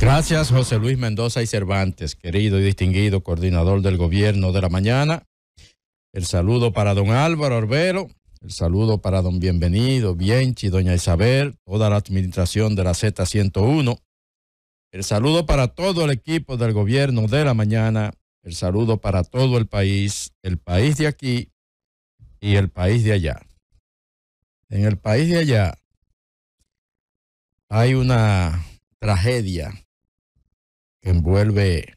Gracias, José Luis Mendoza y Cervantes, querido y distinguido coordinador del gobierno de la mañana. El saludo para don Álvaro Orbero, el saludo para don Bienvenido, Bienchi, doña Isabel, toda la administración de la Z101. El saludo para todo el equipo del gobierno de la mañana. El saludo para todo el país, el país de aquí y el país de allá. En el país de allá hay una tragedia envuelve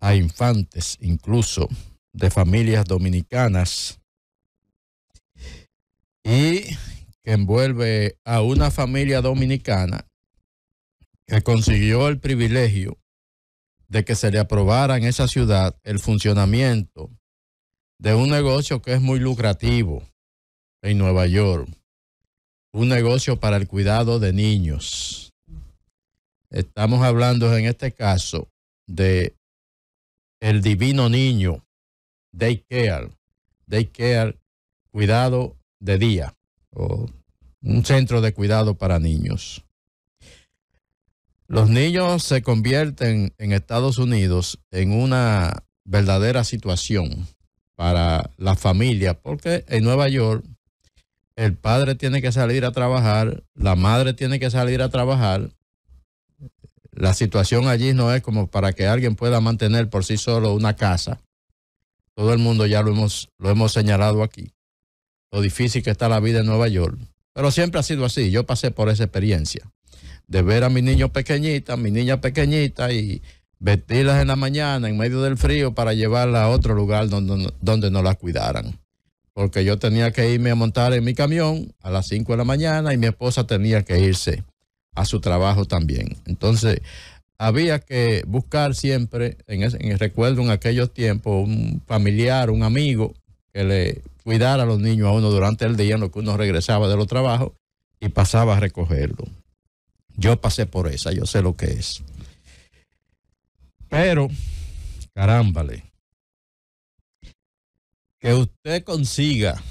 a infantes, incluso de familias dominicanas, y que envuelve a una familia dominicana que consiguió el privilegio de que se le aprobara en esa ciudad el funcionamiento de un negocio que es muy lucrativo en Nueva York, un negocio para el cuidado de niños. Estamos hablando en este caso de el divino niño, daycare, daycare, cuidado de día, o un centro de cuidado para niños. Los niños se convierten en Estados Unidos en una verdadera situación para la familia, porque en Nueva York el padre tiene que salir a trabajar, la madre tiene que salir a trabajar, la situación allí no es como para que alguien pueda mantener por sí solo una casa. Todo el mundo ya lo hemos, lo hemos señalado aquí. Lo difícil que está la vida en Nueva York. Pero siempre ha sido así. Yo pasé por esa experiencia de ver a mi niño pequeñita, mi niña pequeñita y vestirlas en la mañana en medio del frío para llevarlas a otro lugar donde, donde no la cuidaran. Porque yo tenía que irme a montar en mi camión a las 5 de la mañana y mi esposa tenía que irse a su trabajo también. Entonces, había que buscar siempre, en, el recuerdo en aquellos tiempos, un familiar, un amigo que le cuidara a los niños a uno durante el día en lo que uno regresaba de los trabajos y pasaba a recogerlo. Yo pasé por esa, yo sé lo que es. Pero, carámbale, que usted consiga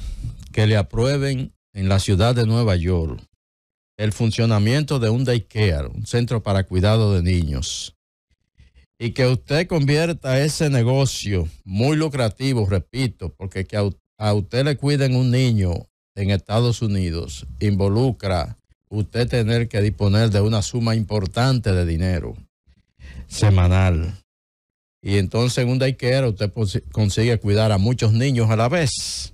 que le aprueben en la ciudad de Nueva York el funcionamiento de un daycare, un centro para cuidado de niños. Y que usted convierta ese negocio muy lucrativo, repito, porque que a usted le cuiden un niño en Estados Unidos involucra usted tener que disponer de una suma importante de dinero semanal. Y entonces en un daycare usted consigue cuidar a muchos niños a la vez.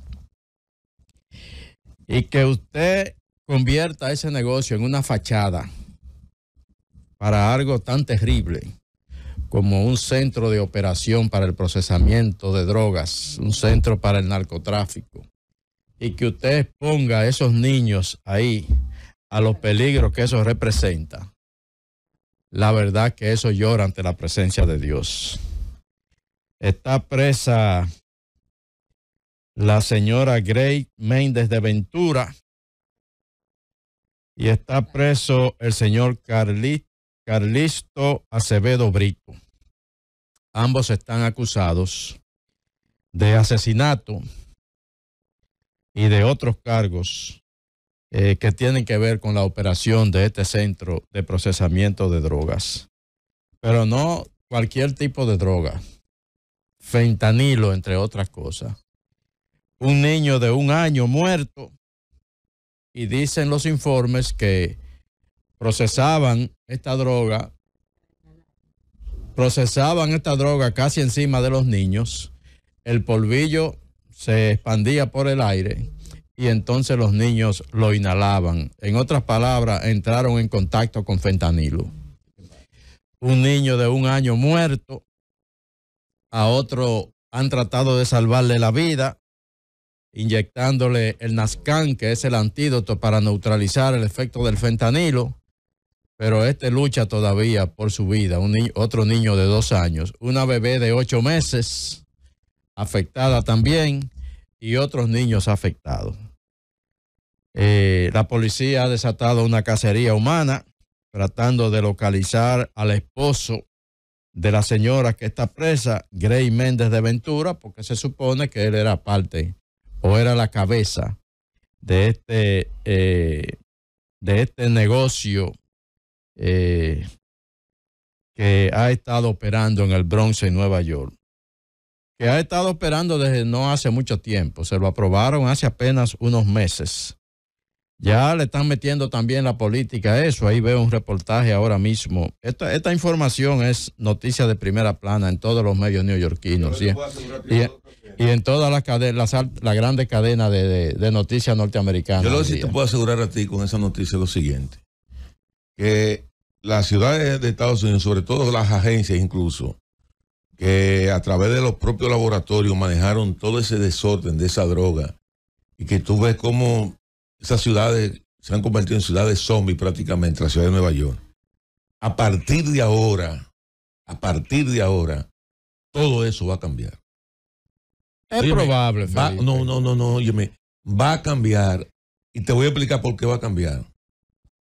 Y que usted convierta ese negocio en una fachada para algo tan terrible como un centro de operación para el procesamiento de drogas, un centro para el narcotráfico, y que usted ponga a esos niños ahí a los peligros que eso representa, la verdad que eso llora ante la presencia de Dios. Está presa la señora Gray Méndez de Ventura y está preso el señor Carlisto Acevedo Brito. Ambos están acusados de asesinato y de otros cargos eh, que tienen que ver con la operación de este centro de procesamiento de drogas. Pero no cualquier tipo de droga, fentanilo, entre otras cosas. Un niño de un año muerto y dicen los informes que procesaban esta droga, procesaban esta droga casi encima de los niños, el polvillo se expandía por el aire y entonces los niños lo inhalaban. En otras palabras, entraron en contacto con fentanilo. Un niño de un año muerto, a otro han tratado de salvarle la vida, inyectándole el Nazcan, que es el antídoto para neutralizar el efecto del fentanilo, pero este lucha todavía por su vida, un otro niño de dos años, una bebé de ocho meses afectada también y otros niños afectados. Eh, la policía ha desatado una cacería humana tratando de localizar al esposo de la señora que está presa, Gray Méndez de Ventura, porque se supone que él era parte o era la cabeza de este, eh, de este negocio eh, que ha estado operando en el Bronx en Nueva York, que ha estado operando desde no hace mucho tiempo, se lo aprobaron hace apenas unos meses. Ya le están metiendo también la política a eso. Ahí veo un reportaje ahora mismo. Esta, esta información es noticia de primera plana en todos los medios neoyorquinos. y, y en todas las cadenas, la grandes cadenas de, noticias norteamericanas. Yo lo que te puedo asegurar a ti con esa noticia lo siguiente, que las ciudades de Estados Unidos, sobre todo las agencias incluso, que a través de los propios laboratorios manejaron todo ese desorden de esa droga y que tú ves cómo esas ciudades se han convertido en ciudades zombies prácticamente, la ciudad de Nueva York. A partir de ahora, a partir de ahora, todo eso va a cambiar. Es probable. no, no, no, no, me va a cambiar y te voy a explicar por qué va a cambiar.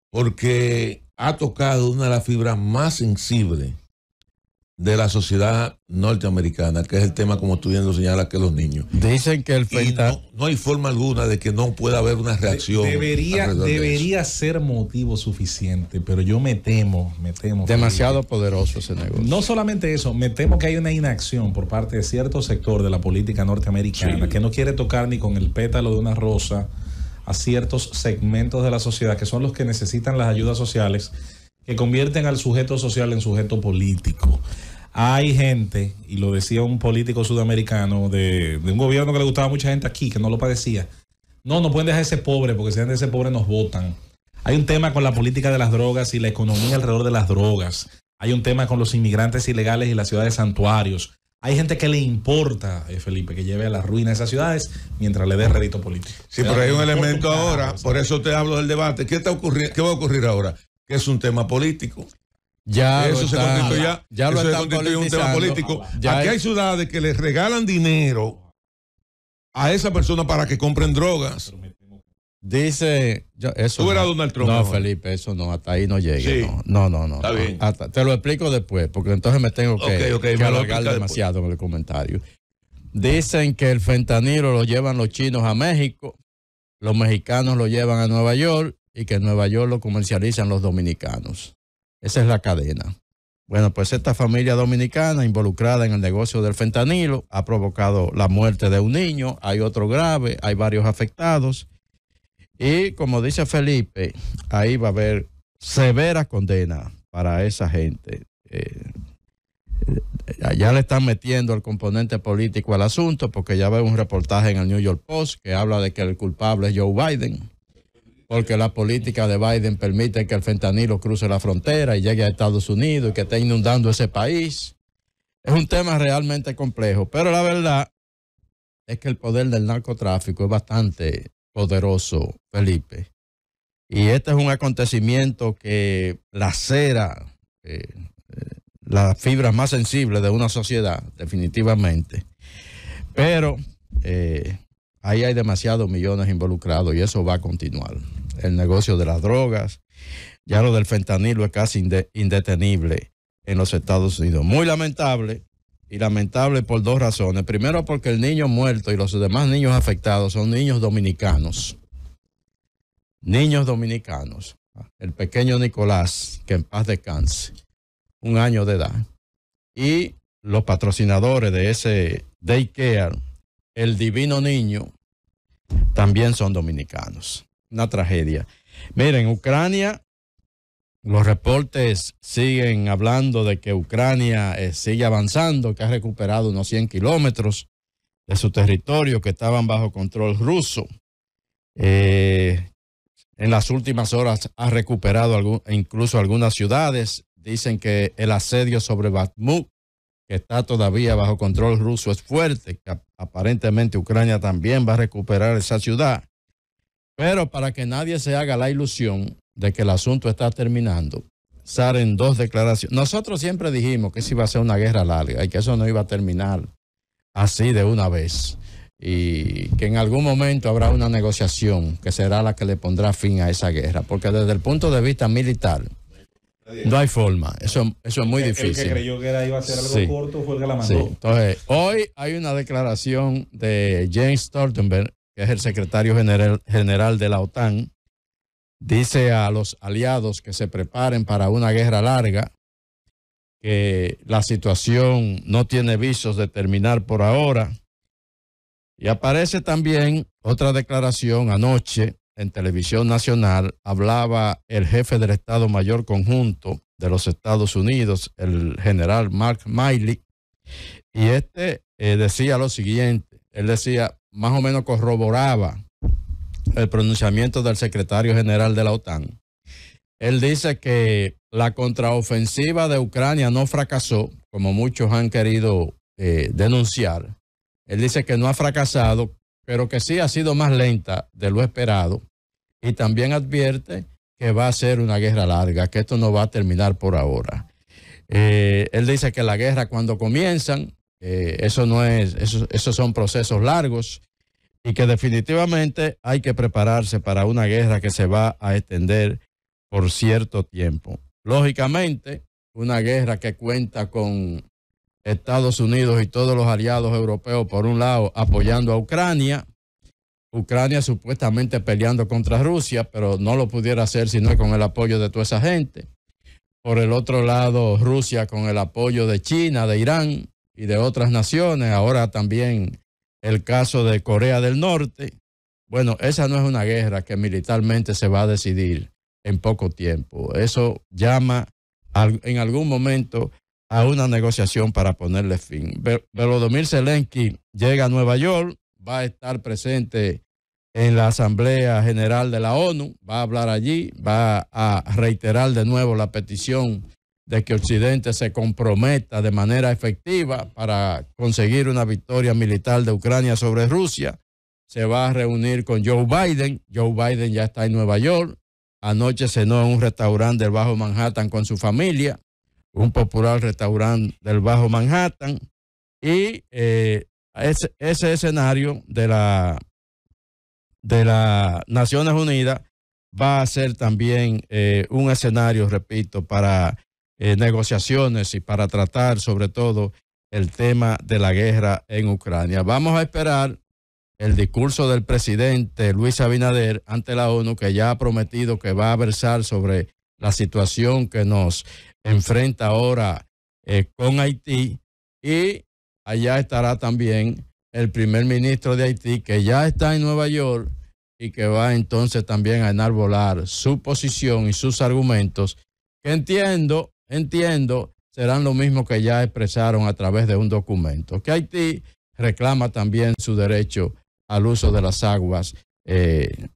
Porque ha tocado una de las fibras más sensibles de la sociedad norteamericana, que es el tema, como tú bien señalas, que los niños. Dicen que el no, hay forma alguna de que no pueda haber una reacción. debería debería ser motivo suficiente, pero yo me temo, me temo. Demasiado poderoso ese negocio. No solamente eso, me temo que hay una inacción por parte de cierto sector de la política norteamericana que no quiere tocar ni con el pétalo de una rosa a ciertos segmentos de la sociedad que son los que necesitan las ayudas sociales que convierten al sujeto social en sujeto político hay gente, y lo decía un político sudamericano de, un gobierno que le gustaba a mucha gente aquí, que no lo padecía. No, no pueden dejar ese pobre, porque si dejan de ese pobre nos votan. Hay un tema con la política de las drogas y la economía alrededor de las drogas. Hay un tema con los inmigrantes ilegales y las ciudades santuarios. Hay gente que le importa, eh, Felipe, que lleve a la ruina esas ciudades mientras le dé rédito político. Sí, pero hay un elemento ahora, por eso te hablo del debate. ¿Qué, está ¿Qué va a ocurrir ahora? Que es un tema político. Ya eso se constituye, ya, un tema político. Aquí hay ciudades que les regalan dinero a esa persona para que compren drogas. Dice, eso. no, Felipe, eso no, hasta ahí no llega. No, no, no. bien. te lo explico después, porque entonces me tengo que, okay, alargar demasiado en el comentario. Dicen que el fentanilo lo llevan los chinos a México, los mexicanos lo llevan a Nueva York y que en Nueva York lo comercializan los dominicanos. Esa es la cadena. Bueno, pues esta familia dominicana involucrada en el negocio del fentanilo ha provocado la muerte de un niño, hay otro grave, hay varios afectados. Y como dice Felipe, ahí va a haber severa condena para esa gente. Eh, ya le están metiendo el componente político al asunto porque ya veo un reportaje en el New York Post que habla de que el culpable es Joe Biden porque la política de Biden permite que el fentanilo cruce la frontera y llegue a Estados Unidos y que esté inundando ese país. Es un tema realmente complejo, pero la verdad es que el poder del narcotráfico es bastante poderoso, Felipe. Y este es un acontecimiento que lacera eh, eh, las fibras más sensibles de una sociedad, definitivamente. Pero eh, ahí hay demasiados millones involucrados y eso va a continuar el negocio de las drogas. Ya lo del fentanilo es casi indetenible en los Estados Unidos. Muy lamentable y lamentable por dos razones. Primero porque el niño muerto y los demás niños afectados son niños dominicanos. Niños dominicanos. El pequeño Nicolás, que en paz descanse, un año de edad. Y los patrocinadores de ese daycare, el divino niño, también son dominicanos una tragedia. Miren, Ucrania los reportes siguen hablando de que Ucrania eh, sigue avanzando, que ha recuperado unos 100 kilómetros de su territorio que estaban bajo control ruso. Eh, en las últimas horas ha recuperado incluso algunas ciudades. Dicen que el asedio sobre Batmuk que está todavía bajo control ruso, es fuerte, aparentemente Ucrania también va a recuperar esa ciudad. Pero para que nadie se haga la ilusión de que el asunto está terminando, salen dos declaraciones. Nosotros siempre dijimos que eso iba a ser una guerra larga y que eso no iba a terminar así de una vez. Y que en algún momento habrá una negociación que será la que le pondrá fin a esa guerra. Porque desde el punto de vista militar, no hay forma, eso, eso es muy difícil. El que creyó que era, iba a ser algo corto fue el que la mandó. Entonces, hoy hay una declaración de James Stoltenberg, es el secretario general, general de la OTAN, dice a los aliados que se preparen para una guerra larga, que la situación no tiene visos de terminar por ahora. Y aparece también otra declaración anoche en Televisión Nacional, hablaba el jefe del Estado Mayor Conjunto de los Estados Unidos, el general Mark Miley, y este eh, decía lo siguiente, él decía, más o menos corroboraba el pronunciamiento del secretario general de la OTAN. Él dice que la contraofensiva de Ucrania no fracasó, como muchos han querido eh, denunciar. Él dice que no ha fracasado, pero que sí ha sido más lenta de lo esperado. Y también advierte que va a ser una guerra larga, que esto no va a terminar por ahora. Eh, él dice que la guerra cuando comienzan eh, eso no es, eso, esos son procesos largos y que definitivamente hay que prepararse para una guerra que se va a extender por cierto tiempo. Lógicamente, una guerra que cuenta con Estados Unidos y todos los aliados europeos, por un lado, apoyando a Ucrania, Ucrania supuestamente peleando contra Rusia, pero no lo pudiera hacer si no es con el apoyo de toda esa gente. Por el otro lado, Rusia con el apoyo de China, de Irán, y de otras naciones, ahora también el caso de Corea del Norte. Bueno, esa no es una guerra que militarmente se va a decidir en poco tiempo. Eso llama en algún momento a una negociación para ponerle fin. Velodomir Zelensky llega a Nueva York, va a estar presente en la Asamblea General de la ONU, va a hablar allí, va a reiterar de nuevo la petición de que Occidente se comprometa de manera efectiva para conseguir una victoria militar de Ucrania sobre Rusia. Se va a reunir con Joe Biden. Joe Biden ya está en Nueva York. Anoche cenó en un restaurante del Bajo Manhattan con su familia, un popular restaurante del Bajo Manhattan. Y eh, ese, escenario de las de Naciones Unidas va a ser también eh, un escenario, repito, para eh, negociaciones y para tratar sobre todo el tema de la guerra en Ucrania. Vamos a esperar el discurso del presidente Luis Abinader ante la ONU, que ya ha prometido que va a versar sobre la situación que nos enfrenta ahora eh, con Haití. Y allá estará también el primer ministro de Haití, que ya está en Nueva York y que va entonces también a enarbolar su posición y sus argumentos, que entiendo entiendo, serán lo mismo que ya expresaron a través de un documento, que Haití reclama también su derecho al uso de las aguas eh,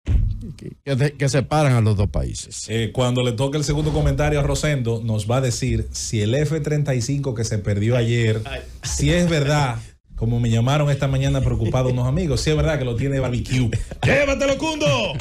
que, separan a los dos países. Eh, cuando le toque el segundo comentario a Rosendo, nos va a decir si el F-35 que se perdió ayer, si es verdad. Como me llamaron esta mañana preocupados unos amigos, si es verdad que lo tiene barbecue. ¡Llévatelo, Cundo!